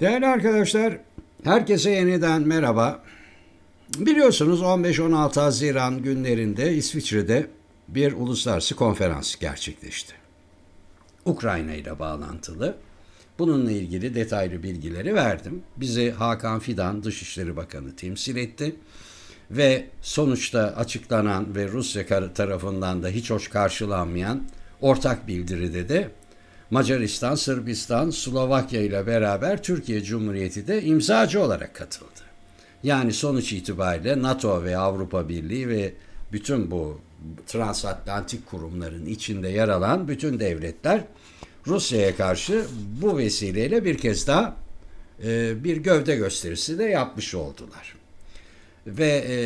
Değerli arkadaşlar, herkese yeniden merhaba. Biliyorsunuz 15-16 Haziran günlerinde İsviçre'de bir uluslararası konferans gerçekleşti. Ukrayna ile bağlantılı. Bununla ilgili detaylı bilgileri verdim. Bizi Hakan Fidan Dışişleri Bakanı temsil etti ve sonuçta açıklanan ve Rusya tarafından da hiç hoş karşılanmayan ortak bildiride de Macaristan, Sırbistan, Slovakya ile beraber Türkiye Cumhuriyeti de imzacı olarak katıldı. Yani sonuç itibariyle NATO ve Avrupa Birliği ve bütün bu transatlantik kurumların içinde yer alan bütün devletler Rusya'ya karşı bu vesileyle bir kez daha e, bir gövde gösterisi de yapmış oldular ve e,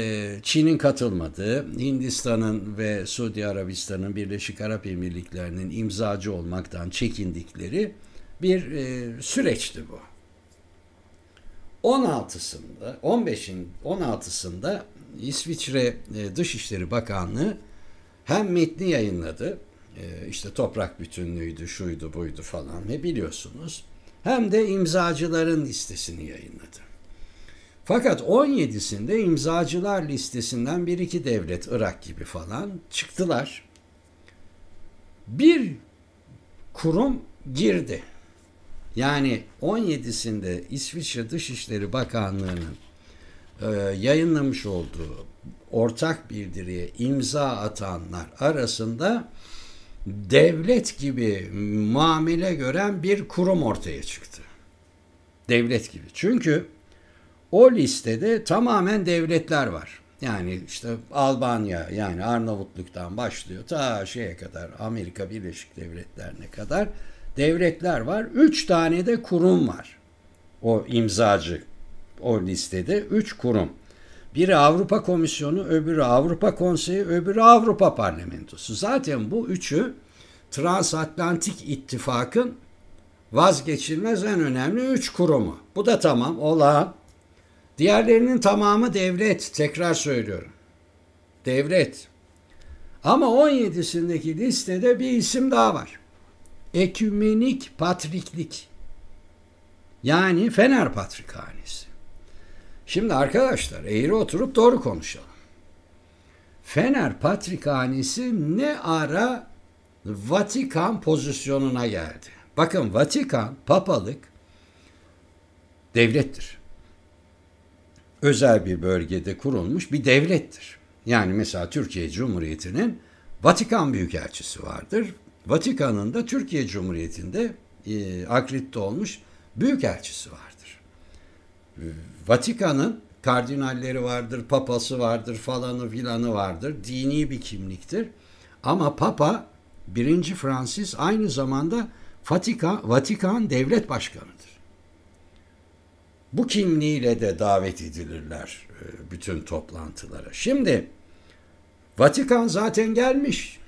Çin'in katılmadığı, Hindistan'ın ve Suudi Arabistan'ın Birleşik Arap Emirlikleri'nin imzacı olmaktan çekindikleri bir e, süreçti bu. 16'sında, 15'in 16'sında İsviçre e, Dışişleri Bakanlığı hem metni yayınladı, e, işte toprak bütünlüğüydü, şuydu buydu falan ne biliyorsunuz, hem de imzacıların listesini yayınladı. Fakat 17'sinde imzacılar listesinden bir iki devlet Irak gibi falan çıktılar. Bir kurum girdi. Yani 17'sinde İsviçre Dışişleri Bakanlığı'nın e, yayınlamış olduğu ortak bildiriye imza atanlar arasında devlet gibi muamele gören bir kurum ortaya çıktı. Devlet gibi. Çünkü o listede tamamen devletler var. Yani işte Albanya yani Arnavutluk'tan başlıyor ta şeye kadar Amerika Birleşik Devletleri'ne kadar devletler var. Üç tane de kurum var. O imzacı o listede üç kurum. Biri Avrupa Komisyonu, öbürü Avrupa Konseyi, öbürü Avrupa Parlamentosu. Zaten bu üçü Transatlantik İttifak'ın vazgeçilmez en önemli üç kurumu. Bu da tamam olağan Diğerlerinin tamamı devlet. Tekrar söylüyorum. Devlet. Ama 17'sindeki listede bir isim daha var. Ekümenik Patriklik. Yani Fener Patrikhanesi. Şimdi arkadaşlar eğri oturup doğru konuşalım. Fener Patrikhanesi ne ara Vatikan pozisyonuna geldi? Bakın Vatikan papalık devlettir özel bir bölgede kurulmuş bir devlettir. Yani mesela Türkiye Cumhuriyeti'nin Vatikan Büyükelçisi vardır. Vatikan'ın da Türkiye Cumhuriyeti'nde e, akredite olmuş büyükelçisi vardır. Vatikan'ın kardinalleri vardır, papası vardır, falanı filanı vardır. Dini bir kimliktir. Ama papa 1. Francis aynı zamanda Fatika Vatikan devlet başkanıdır. Bu kimliğiyle de davet edilirler e, bütün toplantılara. Şimdi Vatikan zaten gelmiş.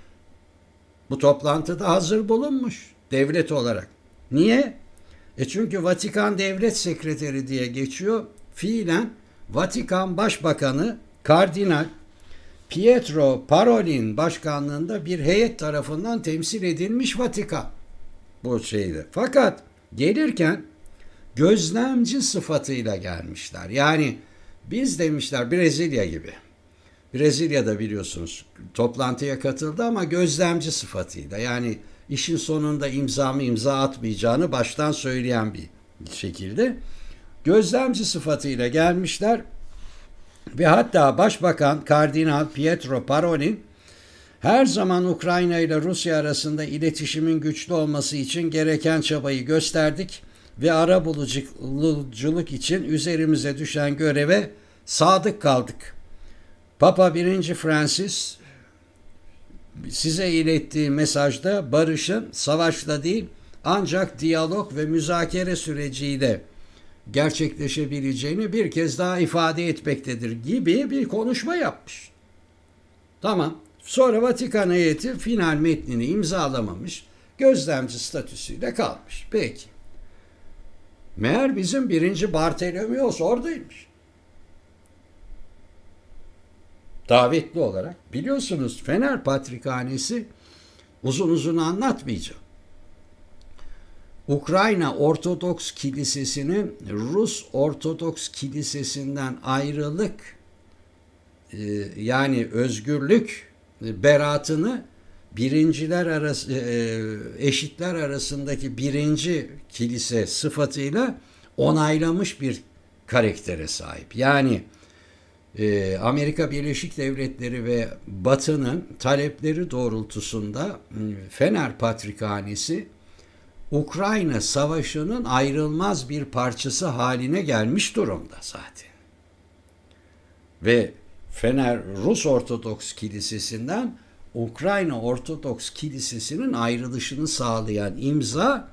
Bu toplantıda hazır bulunmuş devlet olarak. Niye? E çünkü Vatikan Devlet Sekreteri diye geçiyor. Fiilen Vatikan Başbakanı Kardinal Pietro Parolin başkanlığında bir heyet tarafından temsil edilmiş Vatikan bu şeyde. Fakat gelirken gözlemci sıfatıyla gelmişler. Yani biz demişler Brezilya gibi. Brezilya'da biliyorsunuz toplantıya katıldı ama gözlemci sıfatıyla. Yani işin sonunda imzamı imza atmayacağını baştan söyleyen bir şekilde gözlemci sıfatıyla gelmişler ve hatta Başbakan Kardinal Pietro Parolin her zaman Ukrayna ile Rusya arasında iletişimin güçlü olması için gereken çabayı gösterdik ve ara buluculuk için üzerimize düşen göreve sadık kaldık. Papa 1. Francis size ilettiği mesajda barışın savaşla değil ancak diyalog ve müzakere süreciyle gerçekleşebileceğini bir kez daha ifade etmektedir gibi bir konuşma yapmış. Tamam. Sonra Vatikan heyeti final metnini imzalamamış. Gözlemci statüsüyle kalmış. Peki. Meğer bizim birinci Bartolomeos oradaymış. Davetli olarak. Biliyorsunuz Fener Patrikhanesi uzun uzun anlatmayacağım. Ukrayna Ortodoks Kilisesi'nin Rus Ortodoks Kilisesi'nden ayrılık e, yani özgürlük beratını birinciler arası e, e, eşitler arasındaki birinci kilise sıfatıyla onaylamış bir karaktere sahip. Yani e, Amerika Birleşik Devletleri ve Batı'nın talepleri doğrultusunda Fener Patrikhanesi Ukrayna Savaşı'nın ayrılmaz bir parçası haline gelmiş durumda zaten. Ve Fener Rus Ortodoks Kilisesi'nden Ukrayna Ortodoks Kilisesi'nin ayrılışını sağlayan imza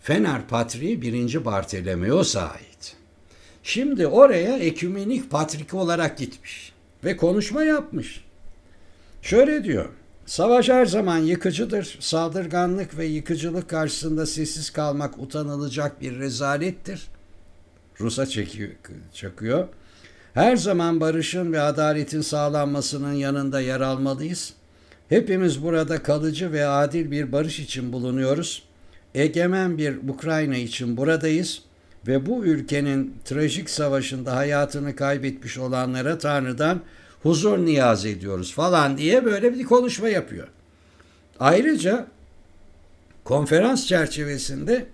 Fener Patriği 1. Bartolomeos'a ait. Şimdi oraya ekümenik patrik olarak gitmiş ve konuşma yapmış. Şöyle diyor. Savaş her zaman yıkıcıdır. Saldırganlık ve yıkıcılık karşısında sessiz kalmak utanılacak bir rezalettir. Rus'a çekiyor, çakıyor her zaman barışın ve adaletin sağlanmasının yanında yer almalıyız. Hepimiz burada kalıcı ve adil bir barış için bulunuyoruz. Egemen bir Ukrayna için buradayız ve bu ülkenin trajik savaşında hayatını kaybetmiş olanlara Tanrı'dan huzur niyaz ediyoruz falan diye böyle bir konuşma yapıyor. Ayrıca konferans çerçevesinde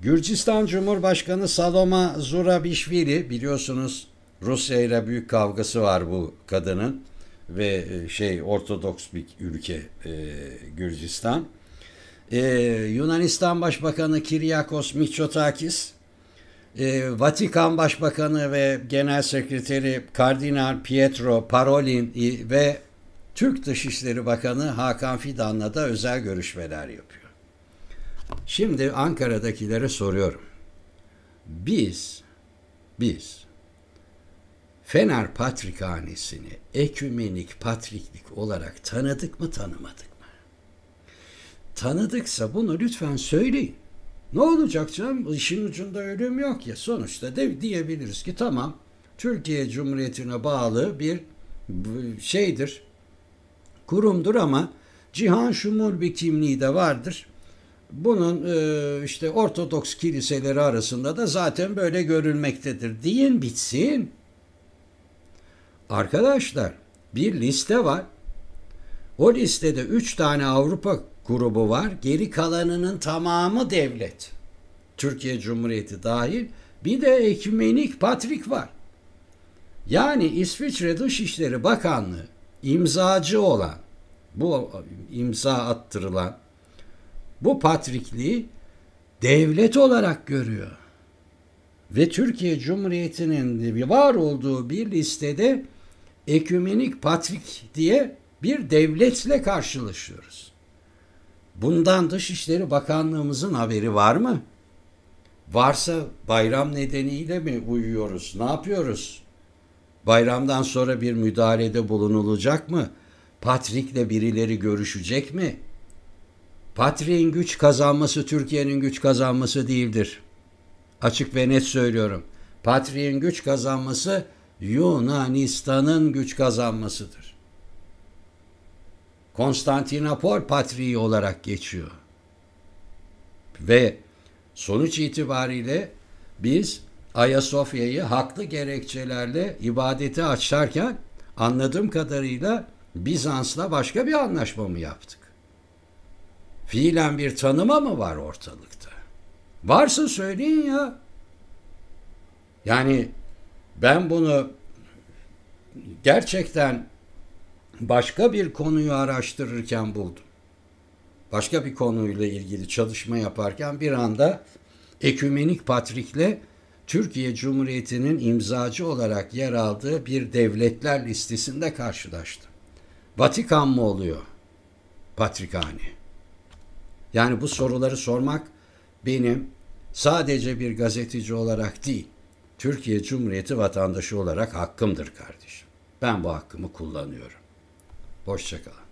Gürcistan Cumhurbaşkanı Saloma Zurabishvili biliyorsunuz Rusya ile büyük kavgası var bu kadının ve e, şey Ortodoks bir ülke e, Gürcistan. E, Yunanistan Başbakanı Kiryakos Mitsotakis, e, Vatikan Başbakanı ve Genel Sekreteri Kardinal Pietro Parolin ve Türk Dışişleri Bakanı Hakan Fidan'la da özel görüşmeler yapıyor. Şimdi Ankara'dakilere soruyorum. Biz, biz Fener Patrikhanesi'ni ekümenik patriklik olarak tanıdık mı tanımadık mı? Tanıdıksa bunu lütfen söyleyin. Ne olacak canım? İşin ucunda ölüm yok ya. Sonuçta de diyebiliriz ki tamam Türkiye Cumhuriyeti'ne bağlı bir şeydir, kurumdur ama cihan şumul bir kimliği de vardır. Bunun e, işte Ortodoks kiliseleri arasında da zaten böyle görülmektedir. Diyin bitsin. Arkadaşlar bir liste var. O listede üç tane Avrupa grubu var. Geri kalanının tamamı devlet. Türkiye Cumhuriyeti dahil. Bir de Ekmenik Patrik var. Yani İsviçre Dışişleri Bakanlığı imzacı olan, bu imza attırılan bu patrikliği devlet olarak görüyor. Ve Türkiye Cumhuriyeti'nin var olduğu bir listede ekümenik patrik diye bir devletle karşılaşıyoruz. Bundan Dışişleri Bakanlığımızın haberi var mı? Varsa bayram nedeniyle mi uyuyoruz? Ne yapıyoruz? Bayramdan sonra bir müdahalede bulunulacak mı? Patrik'le birileri görüşecek mi? Patrik'in güç kazanması Türkiye'nin güç kazanması değildir. Açık ve net söylüyorum. Patrik'in güç kazanması Yunanistan'ın güç kazanmasıdır. Konstantinopol Patriği olarak geçiyor. Ve sonuç itibariyle biz Ayasofya'yı haklı gerekçelerle ibadete açarken anladığım kadarıyla Bizans'la başka bir anlaşma mı yaptık? Fiilen bir tanıma mı var ortalıkta? Varsa söyleyin ya. Yani ben bunu gerçekten başka bir konuyu araştırırken buldum. Başka bir konuyla ilgili çalışma yaparken bir anda ekümenik patrikle Türkiye Cumhuriyeti'nin imzacı olarak yer aldığı bir devletler listesinde karşılaştım. Vatikan mı oluyor? Patrikhane. Yani bu soruları sormak benim sadece bir gazeteci olarak değil, Türkiye Cumhuriyeti vatandaşı olarak hakkımdır kardeşim. Ben bu hakkımı kullanıyorum. Hoşçakalın.